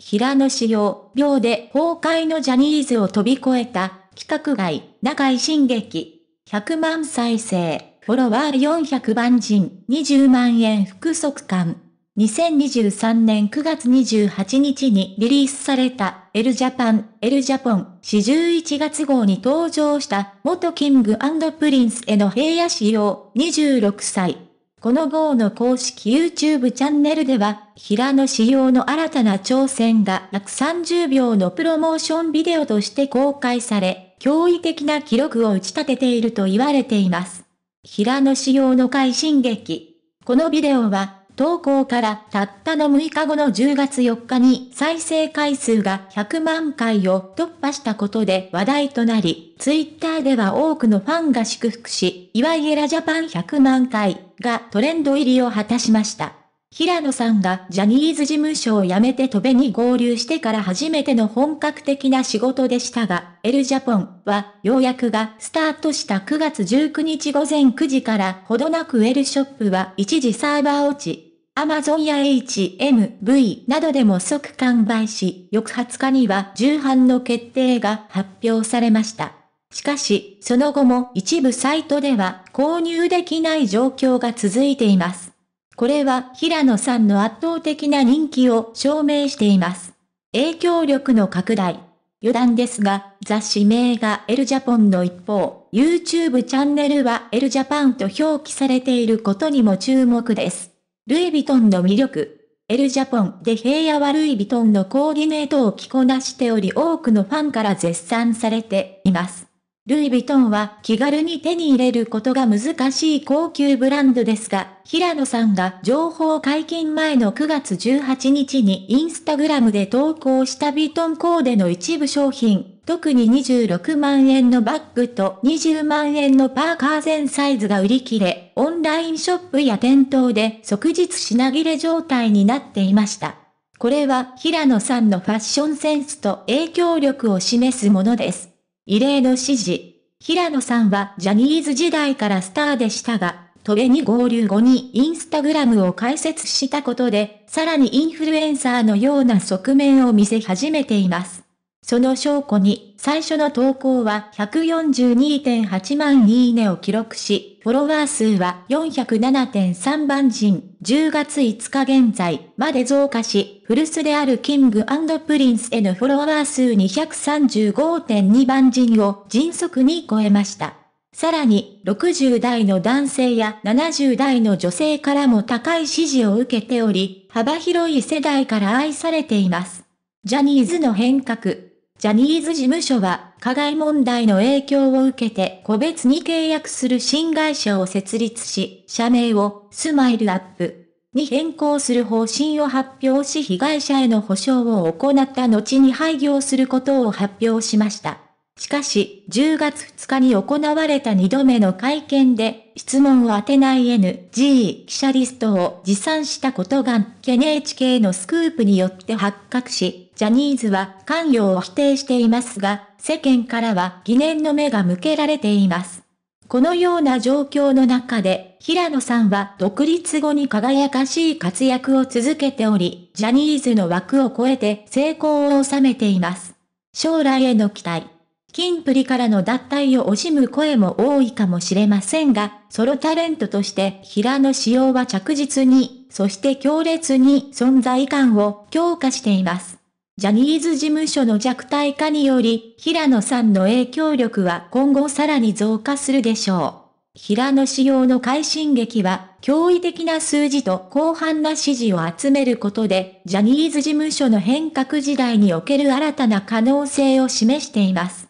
平野紫耀、秒で崩壊のジャニーズを飛び越えた、企画外、長井進撃。100万再生、フォロワー400万人、20万円複速感。2023年9月28日にリリースされた、エルジャパン、エルジャポン、4 11月号に登場した、元キングプリンスへの平野紫耀、26歳。この号の公式 YouTube チャンネルでは、平野仕様の新たな挑戦が約30秒のプロモーションビデオとして公開され、驚異的な記録を打ち立てていると言われています。平野仕様の快進撃。このビデオは、投稿からたったの6日後の10月4日に再生回数が100万回を突破したことで話題となり、ツイッターでは多くのファンが祝福し、いわゆるジャパン100万回がトレンド入りを果たしました。平野さんがジャニーズ事務所を辞めて戸辺に合流してから初めての本格的な仕事でしたが、エルジャポンは、ようやくがスタートした9月19日午前9時からほどなくエルショップは一時サーバー落ち、Amazon や HMV などでも即完売し、翌20日には重版の決定が発表されました。しかし、その後も一部サイトでは購入できない状況が続いています。これは平野さんの圧倒的な人気を証明しています。影響力の拡大。余談ですが、雑誌名がエルジャポンの一方、YouTube チャンネルはエルジャパンと表記されていることにも注目です。ルイ・ヴィトンの魅力。エルジャポンで平野はルイ・ヴィトンのコーディネートを着こなしており多くのファンから絶賛されています。ルイ・ヴィトンは気軽に手に入れることが難しい高級ブランドですが、平野さんが情報解禁前の9月18日にインスタグラムで投稿したヴィトンコーデの一部商品、特に26万円のバッグと20万円のパーカー全サイズが売り切れ、オンラインショップや店頭で即日品切れ状態になっていました。これは平野さんのファッションセンスと影響力を示すものです。異例の指示。平野さんはジャニーズ時代からスターでしたが、トベに合流後にインスタグラムを開設したことで、さらにインフルエンサーのような側面を見せ始めています。その証拠に、最初の投稿は142.8万いいねを記録し、フォロワー数は407.3万人、10月5日現在まで増加し、古巣であるキングプリンスへのフォロワー数235.2万人を迅速に超えました。さらに、60代の男性や70代の女性からも高い支持を受けており、幅広い世代から愛されています。ジャニーズの変革、ジャニーズ事務所は、加害問題の影響を受けて個別に契約する新会社を設立し、社名をスマイルアップに変更する方針を発表し被害者への補償を行った後に廃業することを発表しました。しかし、10月2日に行われた2度目の会見で、質問を当てない NG 記者リストを持参したことが NHK のスクープによって発覚し、ジャニーズは関与を否定していますが、世間からは疑念の目が向けられています。このような状況の中で、平野さんは独立後に輝かしい活躍を続けており、ジャニーズの枠を超えて成功を収めています。将来への期待。金プリからの脱退を惜しむ声も多いかもしれませんが、ソロタレントとして平野仕様は着実に、そして強烈に存在感を強化しています。ジャニーズ事務所の弱体化により、平野さんの影響力は今後さらに増加するでしょう。平野仕様の快進撃は、驚異的な数字と広範な支持を集めることで、ジャニーズ事務所の変革時代における新たな可能性を示しています。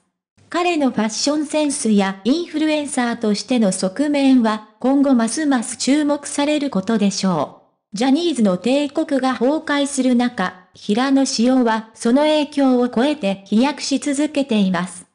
彼のファッションセンスやインフルエンサーとしての側面は今後ますます注目されることでしょう。ジャニーズの帝国が崩壊する中、平野紫耀はその影響を超えて飛躍し続けています。